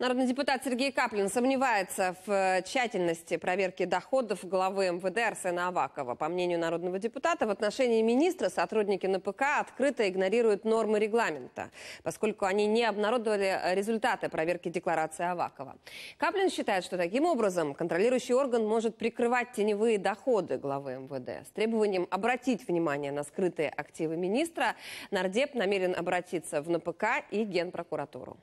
Народный депутат Сергей Каплин сомневается в э, тщательности проверки доходов главы МВД Арсена Авакова. По мнению народного депутата, в отношении министра сотрудники НПК открыто игнорируют нормы регламента, поскольку они не обнародовали э, результаты проверки декларации Авакова. Каплин считает, что таким образом контролирующий орган может прикрывать теневые доходы главы МВД. С требованием обратить внимание на скрытые активы министра, Нардеп намерен обратиться в НПК и Генпрокуратуру.